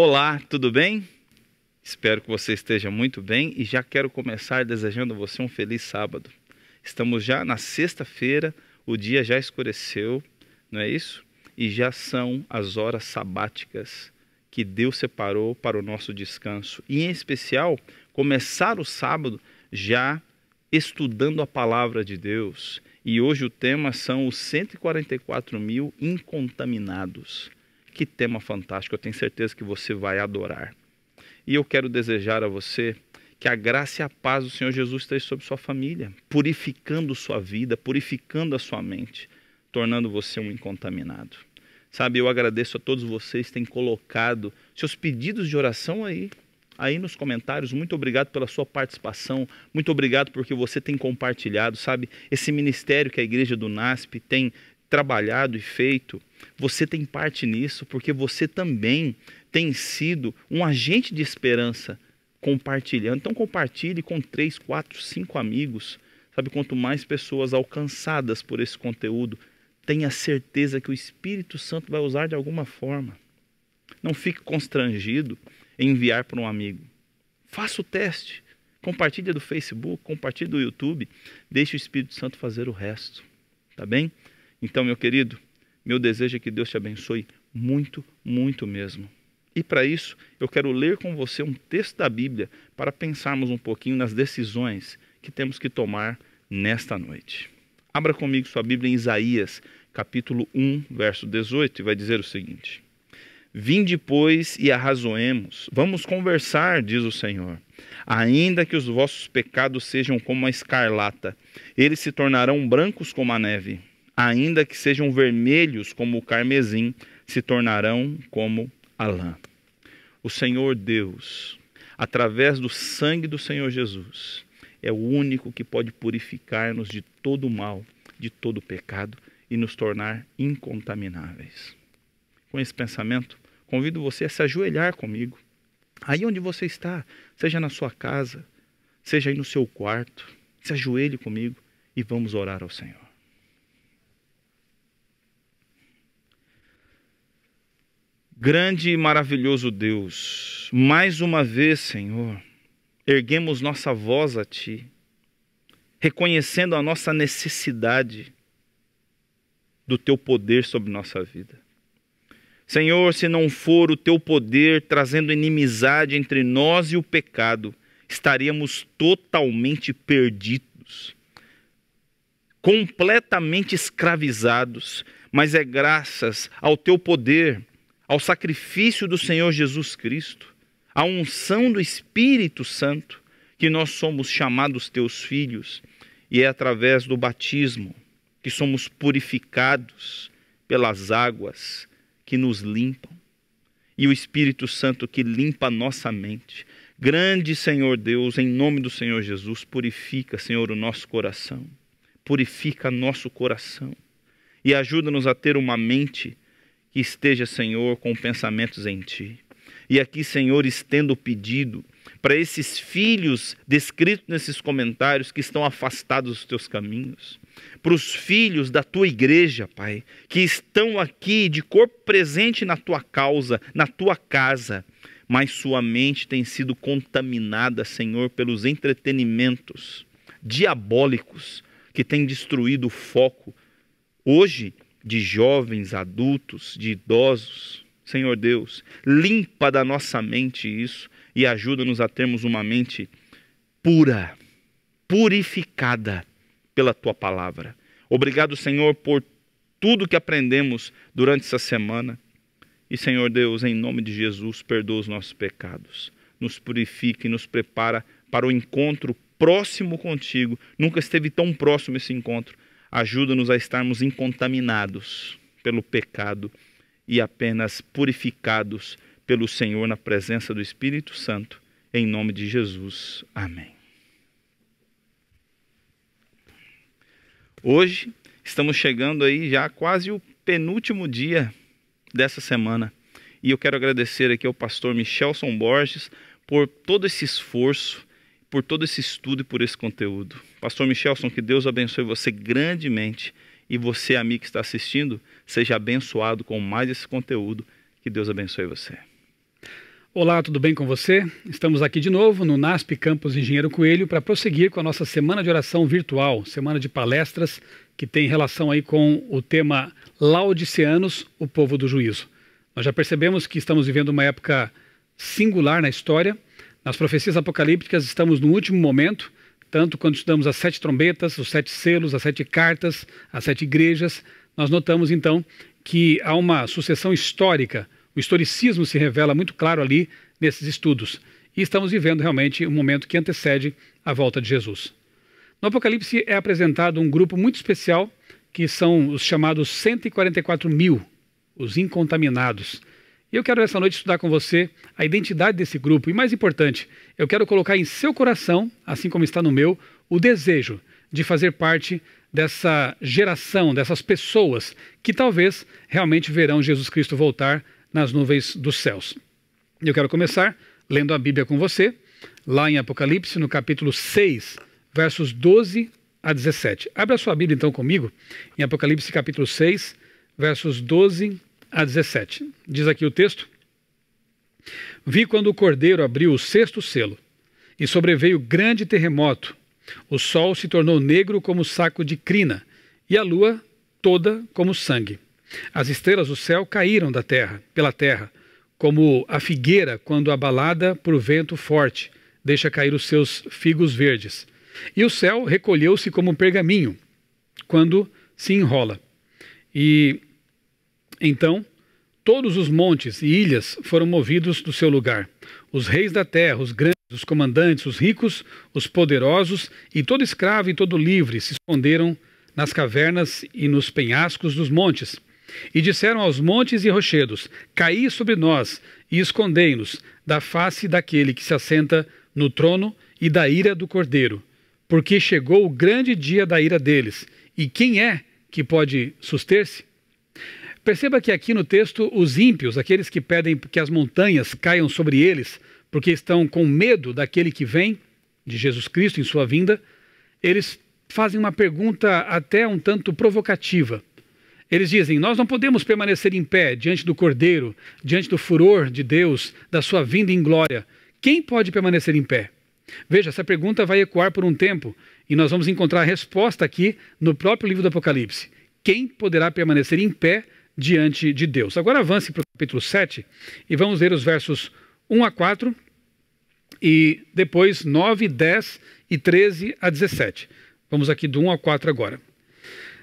Olá, tudo bem? Espero que você esteja muito bem e já quero começar desejando a você um feliz sábado. Estamos já na sexta-feira, o dia já escureceu, não é isso? E já são as horas sabáticas que Deus separou para o nosso descanso. E em especial, começar o sábado já estudando a palavra de Deus. E hoje o tema são os 144 mil incontaminados. Que tema fantástico, eu tenho certeza que você vai adorar. E eu quero desejar a você que a graça e a paz do Senhor Jesus esteja sobre sua família, purificando sua vida, purificando a sua mente, tornando você um incontaminado. Sabe, eu agradeço a todos vocês que têm colocado seus pedidos de oração aí, aí nos comentários. Muito obrigado pela sua participação, muito obrigado porque você tem compartilhado, sabe? Esse ministério que a Igreja do NASP tem trabalhado e feito, você tem parte nisso, porque você também tem sido um agente de esperança compartilhando. Então compartilhe com três, quatro, cinco amigos. Sabe, quanto mais pessoas alcançadas por esse conteúdo, tenha certeza que o Espírito Santo vai usar de alguma forma. Não fique constrangido em enviar para um amigo. Faça o teste. Compartilha do Facebook, compartilha do YouTube. Deixe o Espírito Santo fazer o resto. Tá bem? Então, meu querido, meu desejo é que Deus te abençoe muito, muito mesmo. E para isso, eu quero ler com você um texto da Bíblia para pensarmos um pouquinho nas decisões que temos que tomar nesta noite. Abra comigo sua Bíblia em Isaías, capítulo 1, verso 18, e vai dizer o seguinte: Vinde, pois, e arrazoemos, vamos conversar, diz o Senhor. Ainda que os vossos pecados sejam como a escarlata, eles se tornarão brancos como a neve ainda que sejam vermelhos como o carmesim, se tornarão como a lã. O Senhor Deus, através do sangue do Senhor Jesus, é o único que pode purificar-nos de todo mal, de todo pecado e nos tornar incontamináveis. Com esse pensamento, convido você a se ajoelhar comigo. Aí onde você está, seja na sua casa, seja aí no seu quarto, se ajoelhe comigo e vamos orar ao Senhor. Grande e maravilhoso Deus, mais uma vez, Senhor, erguemos nossa voz a Ti, reconhecendo a nossa necessidade do Teu poder sobre nossa vida. Senhor, se não for o Teu poder trazendo inimizade entre nós e o pecado, estaríamos totalmente perdidos, completamente escravizados, mas é graças ao Teu poder ao sacrifício do Senhor Jesus Cristo, à unção do Espírito Santo, que nós somos chamados teus filhos, e é através do batismo que somos purificados pelas águas que nos limpam, e o Espírito Santo que limpa a nossa mente. Grande Senhor Deus, em nome do Senhor Jesus, purifica, Senhor, o nosso coração, purifica nosso coração e ajuda-nos a ter uma mente esteja, Senhor, com pensamentos em Ti. E aqui, Senhor, estendo o pedido para esses filhos descritos nesses comentários que estão afastados dos teus caminhos, para os filhos da tua igreja, Pai, que estão aqui de corpo presente na tua causa, na tua casa, mas sua mente tem sido contaminada, Senhor, pelos entretenimentos diabólicos que têm destruído o foco. Hoje, de jovens, adultos, de idosos. Senhor Deus, limpa da nossa mente isso e ajuda-nos a termos uma mente pura, purificada pela tua palavra. Obrigado, Senhor, por tudo que aprendemos durante essa semana. E, Senhor Deus, em nome de Jesus, perdoa os nossos pecados. Nos purifica e nos prepara para o encontro próximo contigo. Nunca esteve tão próximo esse encontro ajuda-nos a estarmos incontaminados pelo pecado e apenas purificados pelo Senhor na presença do Espírito Santo. Em nome de Jesus. Amém. Hoje estamos chegando aí já quase o penúltimo dia dessa semana. E eu quero agradecer aqui ao pastor Michelson Borges por todo esse esforço por todo esse estudo e por esse conteúdo. Pastor Michelson, que Deus abençoe você grandemente. E você, amigo que está assistindo, seja abençoado com mais esse conteúdo. Que Deus abençoe você. Olá, tudo bem com você? Estamos aqui de novo no NASP Campus Engenheiro Coelho para prosseguir com a nossa semana de oração virtual, semana de palestras que tem relação aí com o tema Laodiceanos, o povo do juízo. Nós já percebemos que estamos vivendo uma época singular na história nas profecias apocalípticas estamos no último momento, tanto quando estudamos as sete trombetas, os sete selos, as sete cartas, as sete igrejas, nós notamos então que há uma sucessão histórica. O historicismo se revela muito claro ali nesses estudos. E estamos vivendo realmente um momento que antecede a volta de Jesus. No Apocalipse é apresentado um grupo muito especial, que são os chamados 144 mil, os incontaminados. E eu quero essa noite estudar com você a identidade desse grupo e, mais importante, eu quero colocar em seu coração, assim como está no meu, o desejo de fazer parte dessa geração, dessas pessoas que talvez realmente verão Jesus Cristo voltar nas nuvens dos céus. Eu quero começar lendo a Bíblia com você, lá em Apocalipse, no capítulo 6, versos 12 a 17. Abra sua Bíblia então comigo, em Apocalipse capítulo 6, versos 12 a 17. Diz aqui o texto: Vi quando o cordeiro abriu o sexto selo, e sobreveio grande terremoto. O sol se tornou negro como saco de crina, e a lua toda como sangue. As estrelas do céu caíram da terra, pela terra, como a figueira quando abalada por vento forte, deixa cair os seus figos verdes. E o céu recolheu-se como um pergaminho, quando se enrola. E então, todos os montes e ilhas foram movidos do seu lugar. Os reis da terra, os grandes, os comandantes, os ricos, os poderosos, e todo escravo e todo livre se esconderam nas cavernas e nos penhascos dos montes. E disseram aos montes e rochedos: Caí sobre nós e escondei-nos da face daquele que se assenta no trono e da ira do cordeiro, porque chegou o grande dia da ira deles. E quem é que pode suster-se? Perceba que aqui no texto, os ímpios, aqueles que pedem que as montanhas caiam sobre eles, porque estão com medo daquele que vem, de Jesus Cristo em sua vinda, eles fazem uma pergunta até um tanto provocativa. Eles dizem: Nós não podemos permanecer em pé diante do Cordeiro, diante do furor de Deus, da sua vinda em glória. Quem pode permanecer em pé? Veja, essa pergunta vai ecoar por um tempo e nós vamos encontrar a resposta aqui no próprio livro do Apocalipse. Quem poderá permanecer em pé diante de Deus. Agora avance para o capítulo 7 e vamos ler os versos 1 a 4 e depois 9, 10 e 13 a 17. Vamos aqui do 1 ao 4 agora.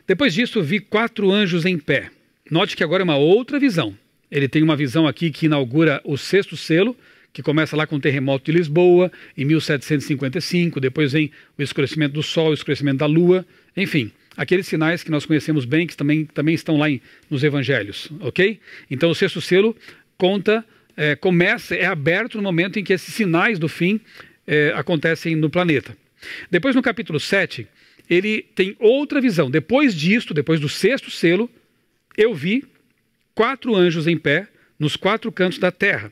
Depois disso, vi quatro anjos em pé. Note que agora é uma outra visão. Ele tem uma visão aqui que inaugura o sexto selo, que começa lá com o terremoto de Lisboa, em 1755, depois vem o escurecimento do Sol, o escurecimento da Lua, enfim aqueles sinais que nós conhecemos bem, que também, também estão lá em, nos evangelhos, ok? Então o sexto selo conta, é, começa, é aberto no momento em que esses sinais do fim é, acontecem no planeta. Depois, no capítulo 7, ele tem outra visão. Depois disto, depois do sexto selo, eu vi quatro anjos em pé nos quatro cantos da terra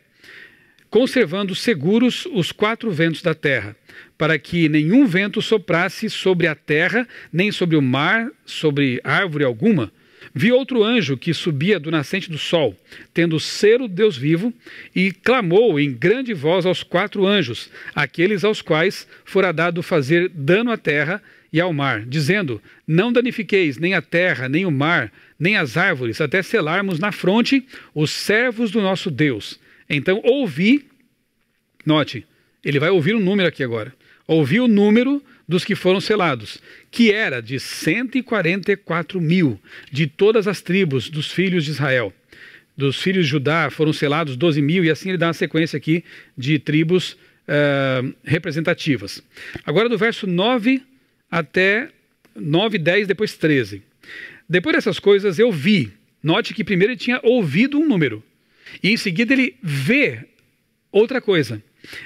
conservando seguros os quatro ventos da terra, para que nenhum vento soprasse sobre a terra, nem sobre o mar, sobre árvore alguma. Vi outro anjo que subia do nascente do sol, tendo ser o Deus vivo, e clamou em grande voz aos quatro anjos, aqueles aos quais fora dado fazer dano à terra e ao mar, dizendo: Não danifiqueis nem a terra, nem o mar, nem as árvores, até selarmos na fronte os servos do nosso Deus. Então ouvi Note, ele vai ouvir um número aqui agora. Ouviu o número dos que foram selados, que era de 144 mil de todas as tribos dos filhos de Israel. Dos filhos de Judá foram selados 12 mil, e assim ele dá uma sequência aqui de tribos uh, representativas. Agora, do verso 9 até 9, 10, depois 13. Depois dessas coisas, eu vi. Note que primeiro ele tinha ouvido um número, e em seguida ele vê outra coisa.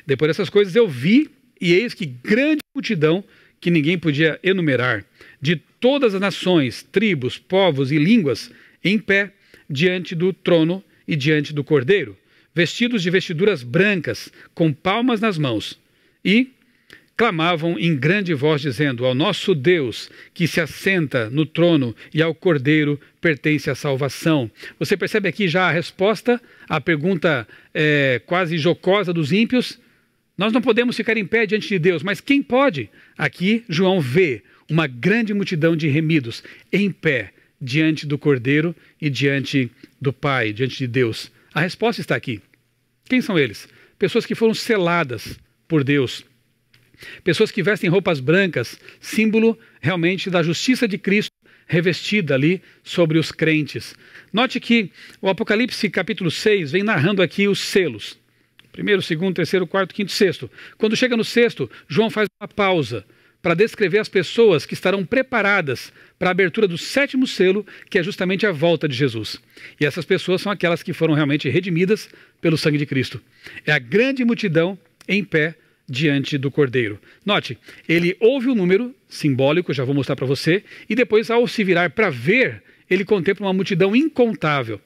Depois dessas coisas eu vi, e eis que grande multidão que ninguém podia enumerar, de todas as nações, tribos, povos e línguas, em pé diante do trono e diante do cordeiro, vestidos de vestiduras brancas, com palmas nas mãos, e clamavam em grande voz, dizendo: Ao nosso Deus, que se assenta no trono, e ao Cordeiro pertence a salvação. Você percebe aqui já a resposta à pergunta é, quase jocosa dos ímpios? Nós não podemos ficar em pé diante de Deus, mas quem pode? Aqui João vê uma grande multidão de remidos em pé diante do Cordeiro e diante do Pai, diante de Deus. A resposta está aqui. Quem são eles? Pessoas que foram seladas por Deus Pessoas que vestem roupas brancas, símbolo realmente da justiça de Cristo revestida ali sobre os crentes. Note que o Apocalipse capítulo 6 vem narrando aqui os selos. Primeiro, segundo, terceiro, quarto, quinto, sexto. Quando chega no sexto, João faz uma pausa para descrever as pessoas que estarão preparadas para a abertura do sétimo selo, que é justamente a volta de Jesus. E essas pessoas são aquelas que foram realmente redimidas pelo sangue de Cristo. É a grande multidão em pé diante do cordeiro. Note, ele ouve o um número simbólico, já vou mostrar para você, e depois, ao se virar para ver, ele contempla uma multidão incontável.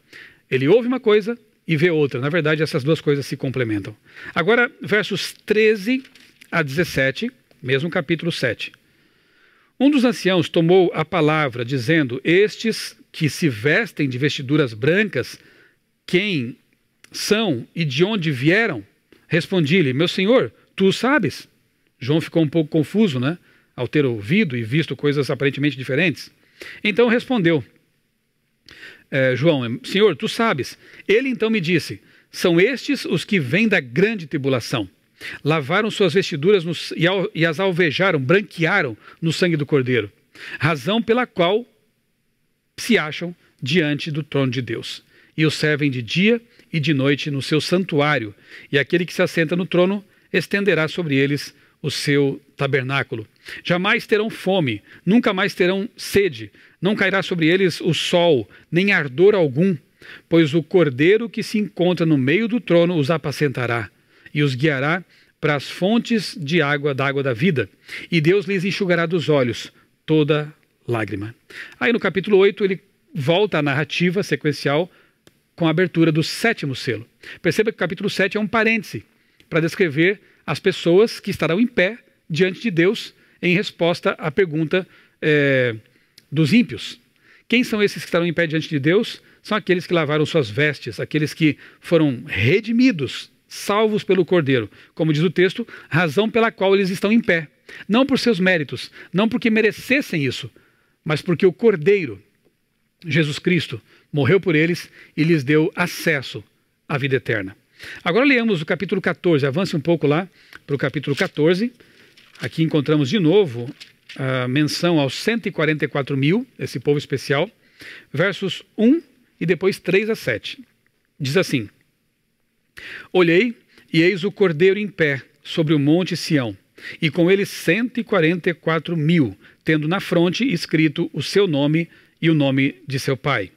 Ele ouve uma coisa e vê outra. Na verdade, essas duas coisas se complementam. Agora, versos 13 a 17, mesmo capítulo 7. Um dos anciãos tomou a palavra, dizendo: Estes que se vestem de vestiduras brancas, quem são e de onde vieram? Respondi-lhe: Meu senhor, tu sabes. João ficou um pouco confuso, né? Ao ter ouvido e visto coisas aparentemente diferentes. Então respondeu: eh, João, é, Senhor, tu sabes. Ele então me disse: São estes os que vêm da grande tribulação. Lavaram suas vestiduras no, e, al, e as alvejaram, branquearam no sangue do Cordeiro. Razão pela qual se acham diante do trono de Deus. E o servem de dia e de noite no seu santuário. E aquele que se assenta no trono estenderá sobre eles o seu tabernáculo. Jamais terão fome, nunca mais terão sede, não cairá sobre eles o sol, nem ardor algum, pois o cordeiro que se encontra no meio do trono os apacentará e os guiará para as fontes de água da água da vida, e Deus lhes enxugará dos olhos toda lágrima. Aí no capítulo 8 ele volta à narrativa sequencial com a abertura do sétimo selo. Perceba que o capítulo 7 é um parêntese para descrever as pessoas que estarão em pé diante de Deus em resposta à pergunta é, dos ímpios. Quem são esses que estarão em pé diante de Deus? São aqueles que lavaram suas vestes, aqueles que foram redimidos, salvos pelo Cordeiro. Como diz o texto, razão pela qual eles estão em pé. Não por seus méritos, não porque merecessem isso, mas porque o Cordeiro, Jesus Cristo, morreu por eles e lhes deu acesso à vida eterna. Agora leamos o capítulo 14, avance um pouco lá para o capítulo 14. Aqui encontramos de novo a menção aos 144 mil, esse povo especial, versos 1 e depois 3 a 7. Diz assim: Olhei e eis o cordeiro em pé sobre o monte Sião, e com ele 144 mil, tendo na fronte escrito o seu nome e o nome de seu pai.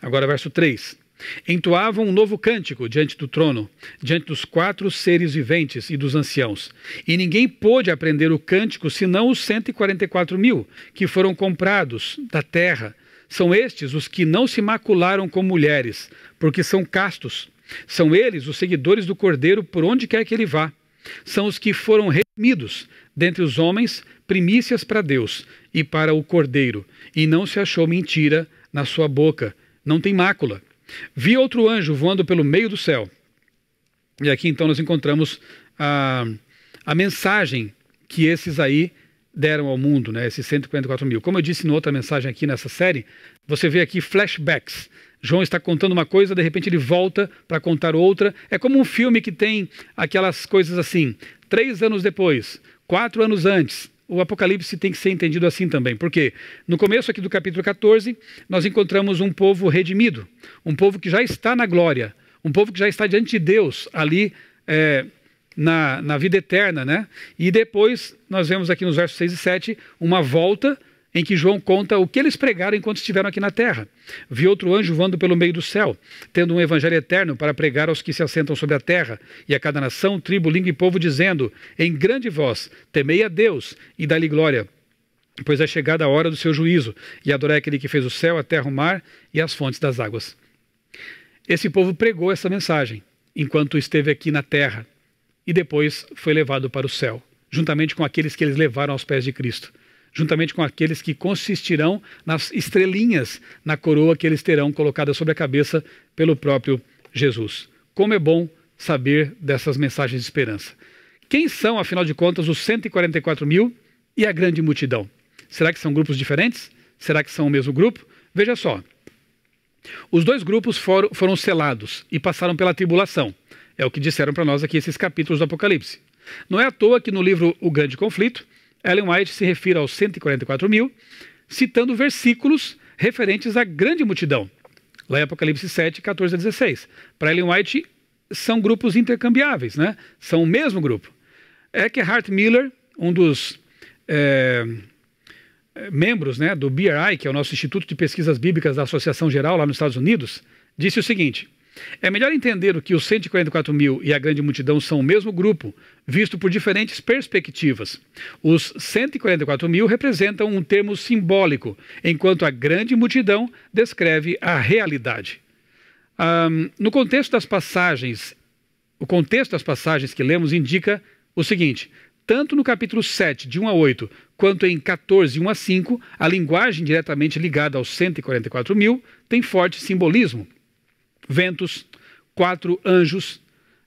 Agora, verso 3 entoavam um novo cântico diante do trono, diante dos quatro seres viventes e dos anciãos. E ninguém pôde aprender o cântico senão os 144 mil que foram comprados da terra. São estes os que não se macularam com mulheres, porque são castos. São eles os seguidores do Cordeiro por onde quer que ele vá. São os que foram redimidos dentre os homens, primícias para Deus e para o Cordeiro, e não se achou mentira na sua boca, não tem mácula Vi outro anjo voando pelo meio do céu. E aqui então nós encontramos a, a mensagem que esses aí deram ao mundo, né, esses 144 mil. Como eu disse em outra mensagem aqui nessa série, você vê aqui flashbacks. João está contando uma coisa, de repente ele volta para contar outra. É como um filme que tem aquelas coisas assim: três anos depois, quatro anos antes, o Apocalipse tem que ser entendido assim também. Porque no começo aqui do capítulo 14, nós encontramos um povo redimido, um povo que já está na glória, um povo que já está diante de Deus ali é, na, na vida eterna. Né? E depois nós vemos aqui nos versos 6 e 7 uma volta em que João conta o que eles pregaram enquanto estiveram aqui na terra. Vi outro anjo voando pelo meio do céu, tendo um evangelho eterno para pregar aos que se assentam sobre a terra, e a cada nação, tribo, língua e povo, dizendo, em grande voz: Temei a Deus e dá-lhe glória. Pois é chegada a hora do seu juízo, e adorai aquele que fez o céu, a terra, o mar e as fontes das águas. Esse povo pregou essa mensagem enquanto esteve aqui na terra, e depois foi levado para o céu, juntamente com aqueles que eles levaram aos pés de Cristo juntamente com aqueles que consistirão nas estrelinhas na coroa que eles terão colocada sobre a cabeça pelo próprio Jesus. Como é bom saber dessas mensagens de esperança. Quem são, afinal de contas, os 144 mil e a grande multidão? Será que são grupos diferentes? Será que são o mesmo grupo? Veja só. Os dois grupos foram, foram selados e passaram pela tribulação. É o que disseram para nós aqui esses capítulos do Apocalipse. Não é à toa que no livro O Grande Conflito, Ellen White se refira aos 144 mil, citando versículos referentes à grande multidão, lá em Apocalipse 7, 14 a 16. Para Ellen White, são grupos intercambiáveis, né? são o mesmo grupo. É que Hart Miller, um dos é, membros né, do BRI, que é o nosso Instituto de Pesquisas Bíblicas da Associação Geral lá nos Estados Unidos, disse o seguinte: é melhor entender que os 144 mil e a grande multidão são o mesmo grupo, visto por diferentes perspectivas. Os 144 mil representam um termo simbólico, enquanto a grande multidão descreve a realidade. Um, no contexto das passagens, o contexto das passagens que lemos indica o seguinte: tanto no capítulo 7, de 1 a 8, quanto em 14, 1 a 5, a linguagem diretamente ligada aos 144 mil tem forte simbolismo ventos, quatro anjos,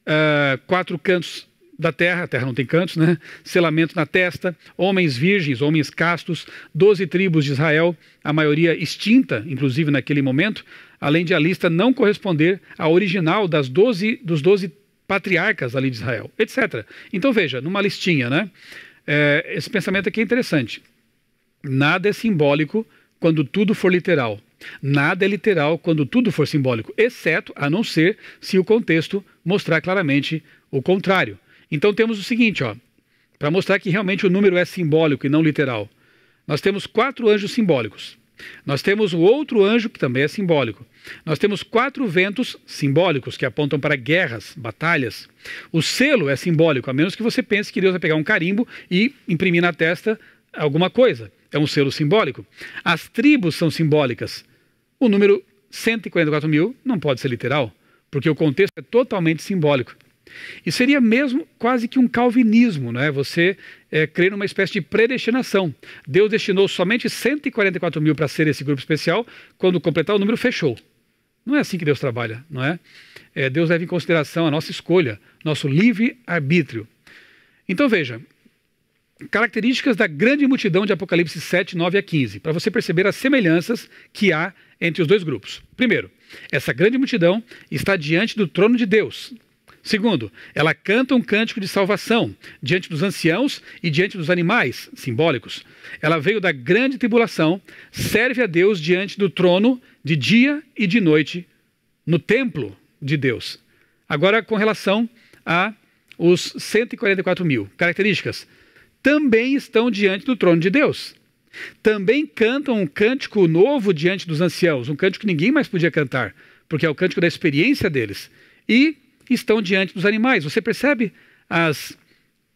uh, quatro cantos da terra, a terra não tem cantos, né? Selamento na testa, homens virgens, homens castos, doze tribos de Israel, a maioria extinta, inclusive naquele momento, além de a lista não corresponder à original das 12, dos doze patriarcas ali de Israel, etc. Então veja, numa listinha, né? É, esse pensamento aqui é interessante. Nada é simbólico quando tudo for literal. Nada é literal quando tudo for simbólico, exceto a não ser se o contexto mostrar claramente o contrário. Então temos o seguinte, ó, para mostrar que realmente o número é simbólico e não literal. Nós temos quatro anjos simbólicos. Nós temos o outro anjo que também é simbólico. Nós temos quatro ventos simbólicos que apontam para guerras, batalhas. O selo é simbólico, a menos que você pense que Deus vai pegar um carimbo e imprimir na testa alguma coisa. É um selo simbólico. As tribos são simbólicas. O número 144 mil não pode ser literal, porque o contexto é totalmente simbólico. E seria mesmo quase que um calvinismo, não é? Você é, crer numa espécie de predestinação. Deus destinou somente 144 mil para ser esse grupo especial, quando completar o número fechou. Não é assim que Deus trabalha, não é? é Deus leva em consideração a nossa escolha, nosso livre arbítrio. Então veja, características da grande multidão de Apocalipse 7, 9 a 15, para você perceber as semelhanças que há entre os dois grupos. Primeiro, essa grande multidão está diante do trono de Deus. Segundo, ela canta um cântico de salvação diante dos anciãos e diante dos animais simbólicos. Ela veio da grande tribulação, serve a Deus diante do trono de dia e de noite no templo de Deus. Agora, com relação a os 144 mil características, também estão diante do trono de Deus também cantam um cântico novo diante dos anciãos, um cântico que ninguém mais podia cantar, porque é o cântico da experiência deles, e estão diante dos animais. Você percebe as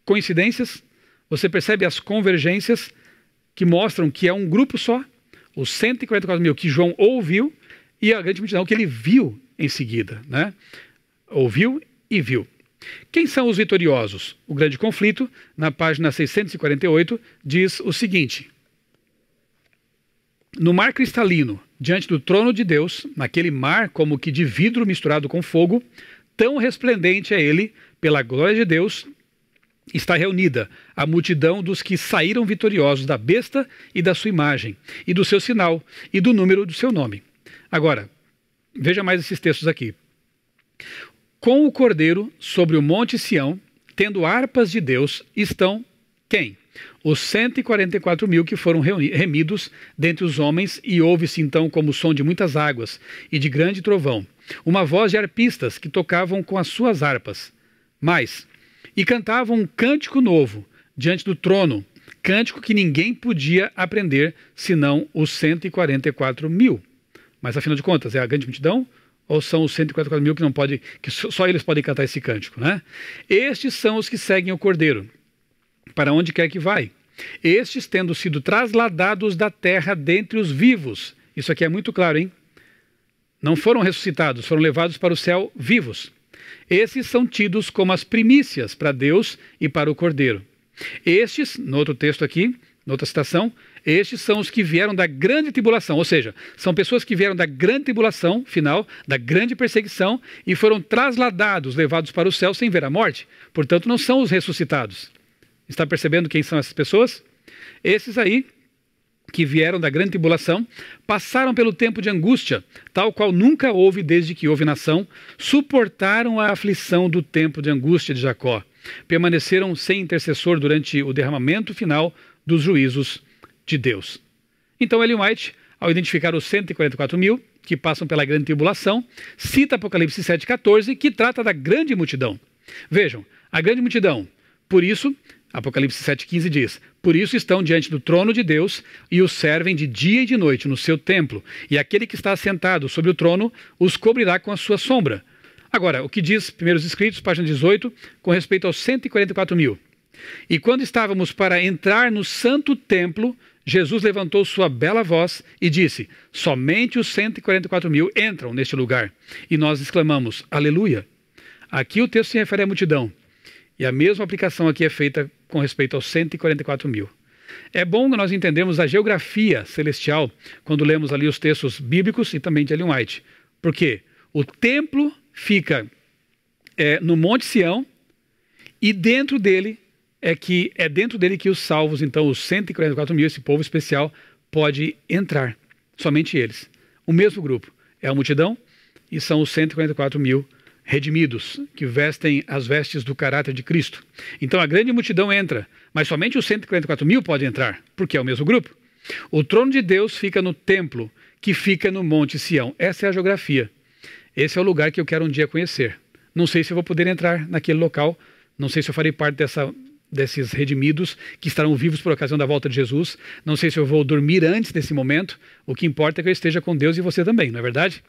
coincidências? Você percebe as convergências que mostram que é um grupo só, os 144 mil que João ouviu e a grande multidão que ele viu em seguida, né? Ouviu e viu. Quem são os vitoriosos? O grande conflito, na página 648, diz o seguinte: no mar cristalino, diante do trono de Deus, naquele mar como que de vidro misturado com fogo, tão resplendente é ele, pela glória de Deus, está reunida a multidão dos que saíram vitoriosos da besta e da sua imagem, e do seu sinal, e do número do seu nome. Agora, veja mais esses textos aqui. Com o cordeiro sobre o monte Sião, tendo harpas de Deus, estão quem? os 144 mil que foram remidos dentre os homens, e ouve-se então como o som de muitas águas e de grande trovão, uma voz de arpistas que tocavam com as suas harpas. Mais, e cantavam um cântico novo diante do trono, cântico que ninguém podia aprender senão os 144 mil. Mas afinal de contas, é a grande multidão? ou são os 144 mil que não pode, que só eles podem cantar esse cântico, né? Estes são os que seguem o Cordeiro para onde quer que vai. Estes tendo sido trasladados da terra dentre os vivos. Isso aqui é muito claro, hein? Não foram ressuscitados, foram levados para o céu vivos. Esses são tidos como as primícias para Deus e para o Cordeiro. Estes, no outro texto aqui, noutra citação, estes são os que vieram da grande tribulação, ou seja, são pessoas que vieram da grande tribulação final, da grande perseguição, e foram trasladados, levados para o céu sem ver a morte. Portanto, não são os ressuscitados. Está percebendo quem são essas pessoas? Esses aí que vieram da grande tribulação passaram pelo tempo de angústia, tal qual nunca houve desde que houve nação, suportaram a aflição do tempo de angústia de Jacó, permaneceram sem intercessor durante o derramamento final dos juízos de Deus. Então, Ellen White, ao identificar os 144 mil que passam pela grande tribulação, cita Apocalipse 7,14, que trata da grande multidão. Vejam, a grande multidão, por isso, Apocalipse 7,15 diz: Por isso estão diante do trono de Deus e os servem de dia e de noite no seu templo, e aquele que está assentado sobre o trono os cobrirá com a sua sombra. Agora, o que diz Primeiros Escritos, página 18, com respeito aos 144 mil? E quando estávamos para entrar no santo templo, Jesus levantou sua bela voz e disse: Somente os 144 mil entram neste lugar. E nós exclamamos: Aleluia! Aqui o texto se refere à multidão. E a mesma aplicação aqui é feita com respeito aos 144 mil. É bom nós entendemos a geografia celestial quando lemos ali os textos bíblicos e também de Ellen White, porque o templo fica é, no Monte Sião e dentro dele é que é dentro dele que os salvos, então os 144 mil, esse povo especial, pode entrar. Somente eles. O mesmo grupo é a multidão e são os 144 mil redimidos, que vestem as vestes do caráter de Cristo. Então a grande multidão entra, mas somente os 144 mil podem entrar, porque é o mesmo grupo. O trono de Deus fica no templo, que fica no Monte Sião. Essa é a geografia. Esse é o lugar que eu quero um dia conhecer. Não sei se eu vou poder entrar naquele local, não sei se eu farei parte dessa, desses redimidos que estarão vivos por ocasião da volta de Jesus. Não sei se eu vou dormir antes desse momento. O que importa é que eu esteja com Deus e você também, não é verdade?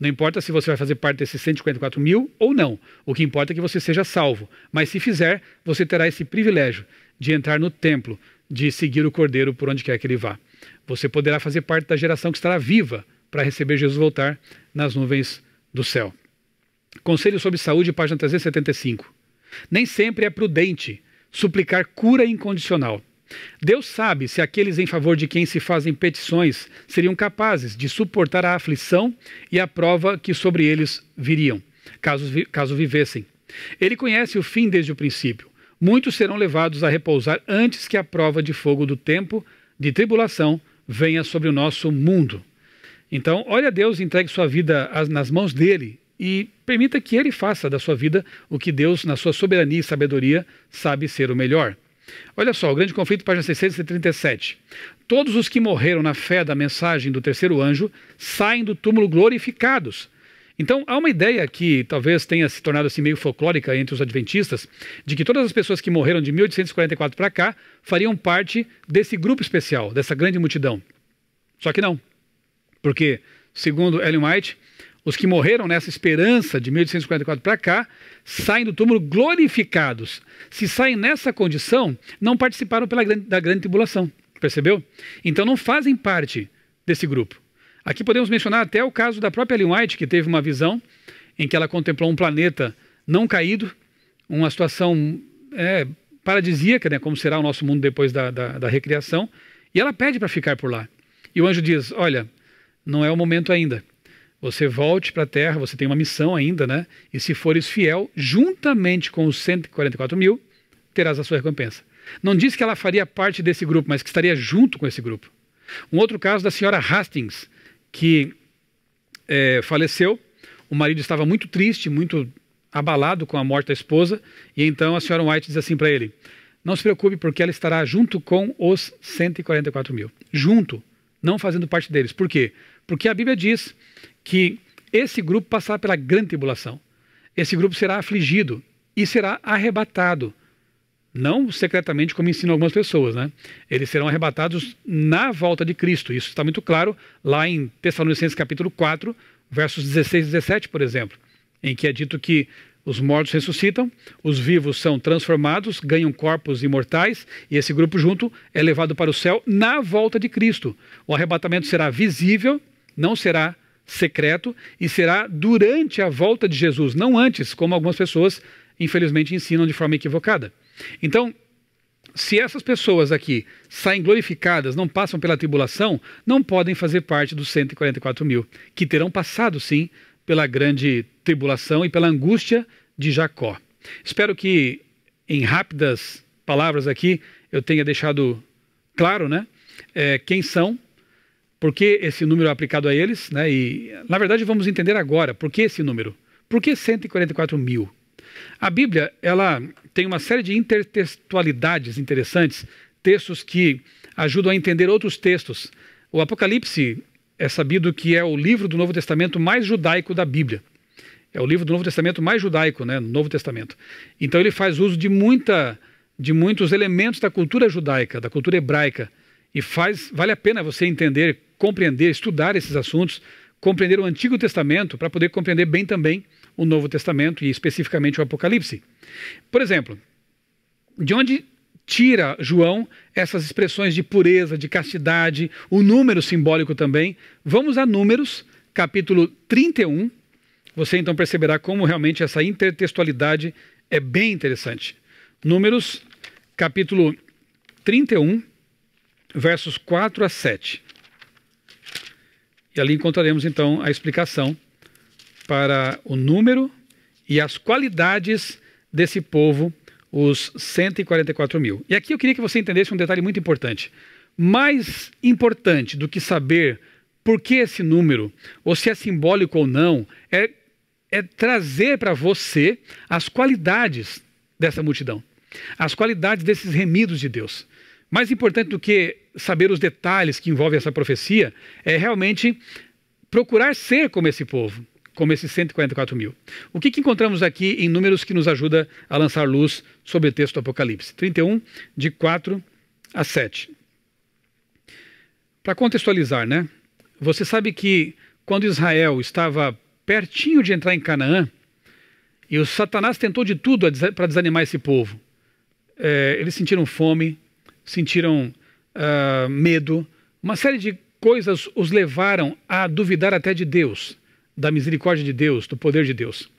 Não importa se você vai fazer parte desses 154 mil ou não. O que importa é que você seja salvo. Mas se fizer, você terá esse privilégio de entrar no templo, de seguir o cordeiro por onde quer que ele vá. Você poderá fazer parte da geração que estará viva para receber Jesus voltar nas nuvens do céu. Conselho sobre saúde, página 375. Nem sempre é prudente suplicar cura incondicional. Deus sabe se aqueles em favor de quem se fazem petições seriam capazes de suportar a aflição e a prova que sobre eles viriam, caso, caso vivessem. Ele conhece o fim desde o princípio. Muitos serão levados a repousar antes que a prova de fogo do tempo de tribulação venha sobre o nosso mundo. Então, olhe a Deus, entregue sua vida nas mãos dele e permita que ele faça da sua vida o que Deus, na sua soberania e sabedoria, sabe ser o melhor. Olha só, o grande conflito, página 637. Todos os que morreram na fé da mensagem do terceiro anjo saem do túmulo glorificados. Então, há uma ideia que talvez tenha se tornado assim meio folclórica entre os adventistas, de que todas as pessoas que morreram de 1844 para cá fariam parte desse grupo especial, dessa grande multidão. Só que não. Porque, segundo Ellen White, os que morreram nessa esperança de 1844 para cá saem do túmulo glorificados. Se saem nessa condição, não participaram grande, da grande tribulação. Percebeu? Então não fazem parte desse grupo. Aqui podemos mencionar até o caso da própria Ellen White, que teve uma visão em que ela contemplou um planeta não caído, uma situação é, paradisíaca, né, como será o nosso mundo depois da, da, da recriação, e ela pede para ficar por lá. E o anjo diz: Olha, não é o momento ainda você volte para a terra, você tem uma missão ainda, né? E se fores fiel, juntamente com os 144 mil, terás a sua recompensa. Não diz que ela faria parte desse grupo, mas que estaria junto com esse grupo. Um outro caso da senhora Hastings, que é, faleceu, o marido estava muito triste, muito abalado com a morte da esposa, e então a senhora White diz assim para ele: Não se preocupe, porque ela estará junto com os 144 mil. Junto, não fazendo parte deles. Por quê? Porque a Bíblia diz que esse grupo passará pela grande tribulação. Esse grupo será afligido e será arrebatado. Não secretamente, como ensinam algumas pessoas, né? Eles serão arrebatados na volta de Cristo. Isso está muito claro lá em Tessalonicenses capítulo 4, versos 16 e 17, por exemplo, em que é dito que os mortos ressuscitam, os vivos são transformados, ganham corpos imortais, e esse grupo junto é levado para o céu na volta de Cristo. O arrebatamento será visível, não será secreto e será durante a volta de Jesus, não antes, como algumas pessoas infelizmente ensinam de forma equivocada. Então, se essas pessoas aqui saem glorificadas, não passam pela tribulação, não podem fazer parte dos 144 mil, que terão passado sim pela grande tribulação e pela angústia de Jacó. Espero que, em rápidas palavras aqui, eu tenha deixado claro né, é, quem são por que esse número é aplicado a eles? Né? E, na verdade, vamos entender agora por que esse número. Por que 144 mil? A Bíblia ela tem uma série de intertextualidades interessantes, textos que ajudam a entender outros textos. O Apocalipse é sabido que é o livro do Novo Testamento mais judaico da Bíblia. É o livro do Novo Testamento mais judaico, né, no Novo Testamento. Então ele faz uso de muita de muitos elementos da cultura judaica, da cultura hebraica. E faz, vale a pena você entender, compreender, estudar esses assuntos, compreender o Antigo Testamento para poder compreender bem também o Novo Testamento e especificamente o Apocalipse. Por exemplo, de onde tira João essas expressões de pureza, de castidade, o número simbólico também? Vamos a Números, capítulo 31. Você então perceberá como realmente essa intertextualidade é bem interessante. Números, capítulo 31 versos 4 a 7. E ali encontraremos então a explicação para o número e as qualidades desse povo, os 144 mil. E aqui eu queria que você entendesse um detalhe muito importante. Mais importante do que saber por que esse número, ou se é simbólico ou não, é, é trazer para você as qualidades dessa multidão, as qualidades desses remidos de Deus. Mais importante do que saber os detalhes que envolvem essa profecia é realmente procurar ser como esse povo, como esses 144 mil. O que, que encontramos aqui em números que nos ajuda a lançar luz sobre o texto do Apocalipse? 31, de 4 a 7. Para contextualizar, né? Você sabe que quando Israel estava pertinho de entrar em Canaã, e o Satanás tentou de tudo para desanimar esse povo. É, eles sentiram fome, sentiram uh, medo. Uma série de coisas os levaram a duvidar até de Deus, da misericórdia de Deus, do poder de Deus.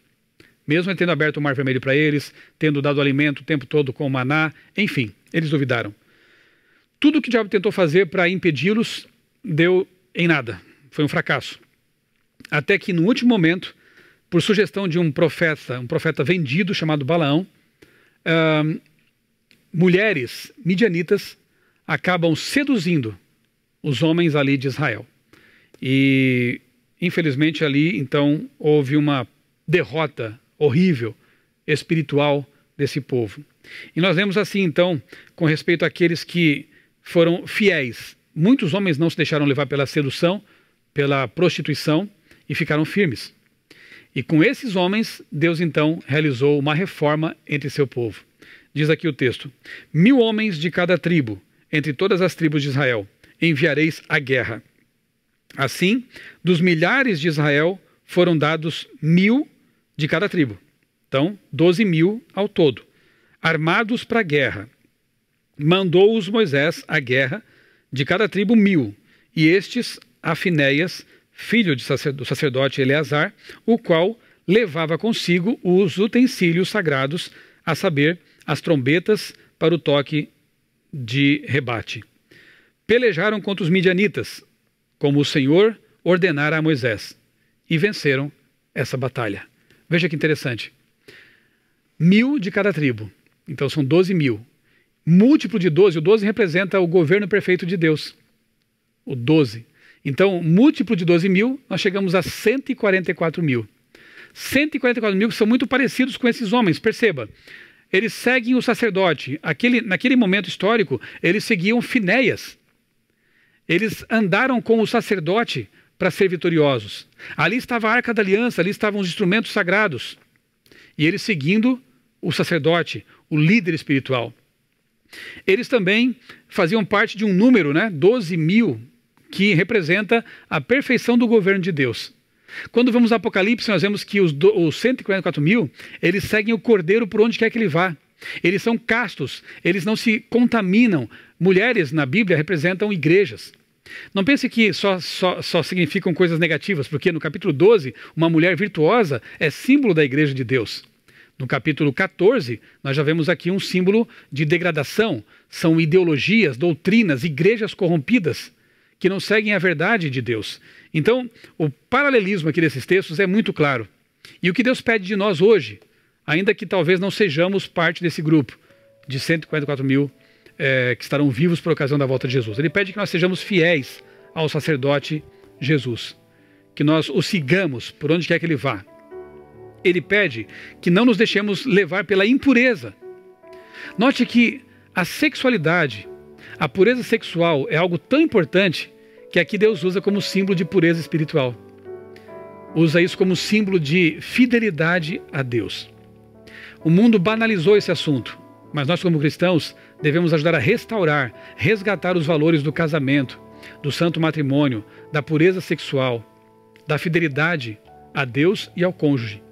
Mesmo ele tendo aberto o mar vermelho para eles, tendo dado alimento o tempo todo com o maná, enfim, eles duvidaram. Tudo que o diabo tentou fazer para impedi-los deu em nada, foi um fracasso. Até que no último momento, por sugestão de um profeta, um profeta vendido chamado Balaão, uh, mulheres midianitas acabam seduzindo os homens ali de Israel. E, infelizmente, ali então houve uma derrota horrível espiritual desse povo. E nós vemos assim, então, com respeito àqueles que foram fiéis. Muitos homens não se deixaram levar pela sedução, pela prostituição e ficaram firmes. E com esses homens, Deus então realizou uma reforma entre seu povo. Diz aqui o texto: Mil homens de cada tribo, entre todas as tribos de Israel, enviareis à guerra. Assim, dos milhares de Israel foram dados mil de cada tribo. Então, doze mil ao todo, armados para a guerra. Mandou-os Moisés à guerra, de cada tribo mil, e estes a Finéias, filho do sacerdote Eleazar, o qual levava consigo os utensílios sagrados, a saber, as trombetas para o toque de rebate. Pelejaram contra os midianitas, como o Senhor ordenara a Moisés, e venceram essa batalha. Veja que interessante. Mil de cada tribo, então são 12 mil. Múltiplo de 12, o 12 representa o governo perfeito de Deus. O 12. Então, múltiplo de 12 mil, nós chegamos a 144 mil. 144 mil que são muito parecidos com esses homens, perceba eles seguem o sacerdote. Aquele, naquele momento histórico, eles seguiam Finéias. Eles andaram com o sacerdote para ser vitoriosos. Ali estava a arca da aliança, ali estavam os instrumentos sagrados. E eles seguindo o sacerdote, o líder espiritual. Eles também faziam parte de um número, né, 12 mil, que representa a perfeição do governo de Deus. Quando vemos Apocalipse, nós vemos que os, do, os 144 mil, eles seguem o cordeiro por onde quer que ele vá. Eles são castos, eles não se contaminam. Mulheres na Bíblia representam igrejas. Não pense que só, só, só, significam coisas negativas, porque no capítulo 12, uma mulher virtuosa é símbolo da igreja de Deus. No capítulo 14, nós já vemos aqui um símbolo de degradação. São ideologias, doutrinas, igrejas corrompidas que não seguem a verdade de Deus. Então, o paralelismo aqui desses textos é muito claro. E o que Deus pede de nós hoje, ainda que talvez não sejamos parte desse grupo de 144 mil é, que estarão vivos por ocasião da volta de Jesus, ele pede que nós sejamos fiéis ao sacerdote Jesus, que nós o sigamos por onde quer que ele vá. Ele pede que não nos deixemos levar pela impureza. Note que a sexualidade a pureza sexual é algo tão importante que aqui Deus usa como símbolo de pureza espiritual. Usa isso como símbolo de fidelidade a Deus. O mundo banalizou esse assunto, mas nós, como cristãos, devemos ajudar a restaurar, resgatar os valores do casamento, do santo matrimônio, da pureza sexual, da fidelidade a Deus e ao cônjuge.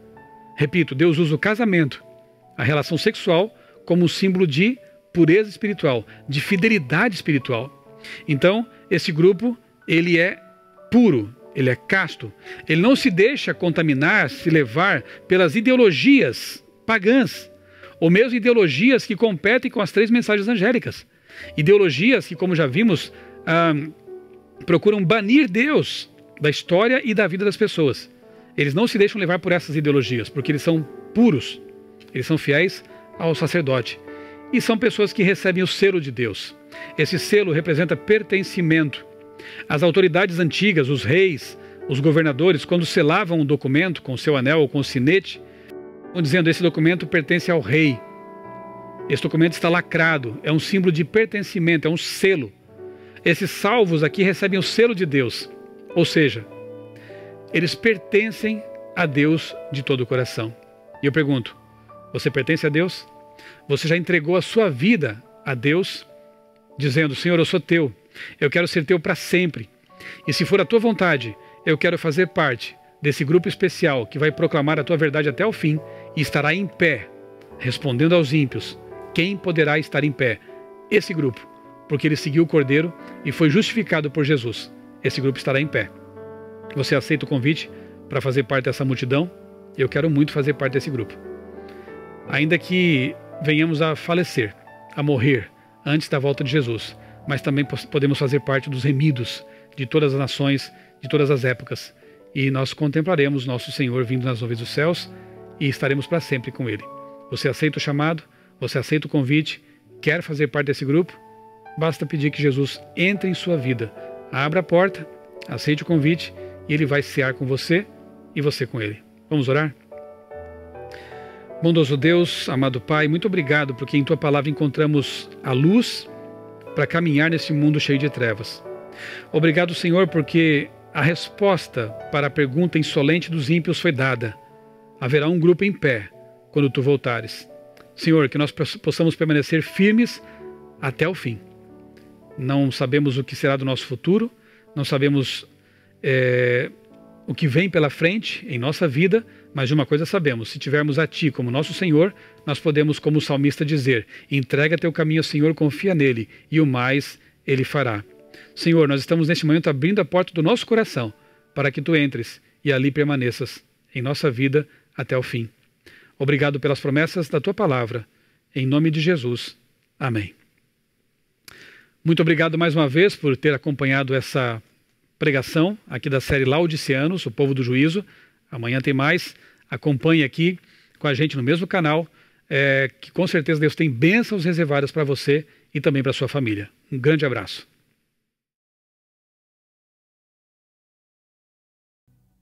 Repito, Deus usa o casamento, a relação sexual, como símbolo de pureza espiritual, de fidelidade espiritual. Então, esse grupo, ele é puro, ele é casto. Ele não se deixa contaminar, se levar pelas ideologias pagãs, ou mesmo ideologias que competem com as três mensagens angélicas. Ideologias que, como já vimos, ah, procuram banir Deus da história e da vida das pessoas. Eles não se deixam levar por essas ideologias, porque eles são puros, eles são fiéis ao sacerdote. E são pessoas que recebem o selo de Deus. Esse selo representa pertencimento. As autoridades antigas, os reis, os governadores, quando selavam um documento com seu anel ou com o sinete, estão dizendo: esse documento pertence ao rei. Esse documento está lacrado, é um símbolo de pertencimento, é um selo. Esses salvos aqui recebem o selo de Deus, ou seja, eles pertencem a Deus de todo o coração. E eu pergunto: você pertence a Deus? Você já entregou a sua vida a Deus, dizendo: Senhor, eu sou teu, eu quero ser teu para sempre. E se for a tua vontade, eu quero fazer parte desse grupo especial que vai proclamar a tua verdade até o fim e estará em pé, respondendo aos ímpios: quem poderá estar em pé? Esse grupo, porque ele seguiu o Cordeiro e foi justificado por Jesus. Esse grupo estará em pé. Você aceita o convite para fazer parte dessa multidão? Eu quero muito fazer parte desse grupo. Ainda que venhamos a falecer, a morrer antes da volta de Jesus, mas também podemos fazer parte dos remidos de todas as nações, de todas as épocas. E nós contemplaremos nosso Senhor vindo nas nuvens dos céus e estaremos para sempre com Ele. Você aceita o chamado? Você aceita o convite? Quer fazer parte desse grupo? Basta pedir que Jesus entre em sua vida. Abra a porta, aceite o convite e Ele vai cear com você e você com Ele. Vamos orar? Bondoso Deus, amado Pai, muito obrigado porque em Tua palavra encontramos a luz para caminhar nesse mundo cheio de trevas. Obrigado, Senhor, porque a resposta para a pergunta insolente dos ímpios foi dada. Haverá um grupo em pé quando Tu voltares. Senhor, que nós possamos permanecer firmes até o fim. Não sabemos o que será do nosso futuro, não sabemos é, o que vem pela frente em nossa vida, mas de uma coisa sabemos: se tivermos a Ti como nosso Senhor, nós podemos, como o salmista, dizer: entrega teu caminho ao Senhor, confia nele, e o mais ele fará. Senhor, nós estamos neste momento abrindo a porta do nosso coração para que tu entres e ali permaneças em nossa vida até o fim. Obrigado pelas promessas da tua palavra. Em nome de Jesus. Amém. Muito obrigado mais uma vez por ter acompanhado essa pregação aqui da série Laudicianos, o povo do juízo. Amanhã tem mais. Acompanhe aqui com a gente no mesmo canal, é, que com certeza Deus tem bênçãos reservadas para você e também para sua família. Um grande abraço.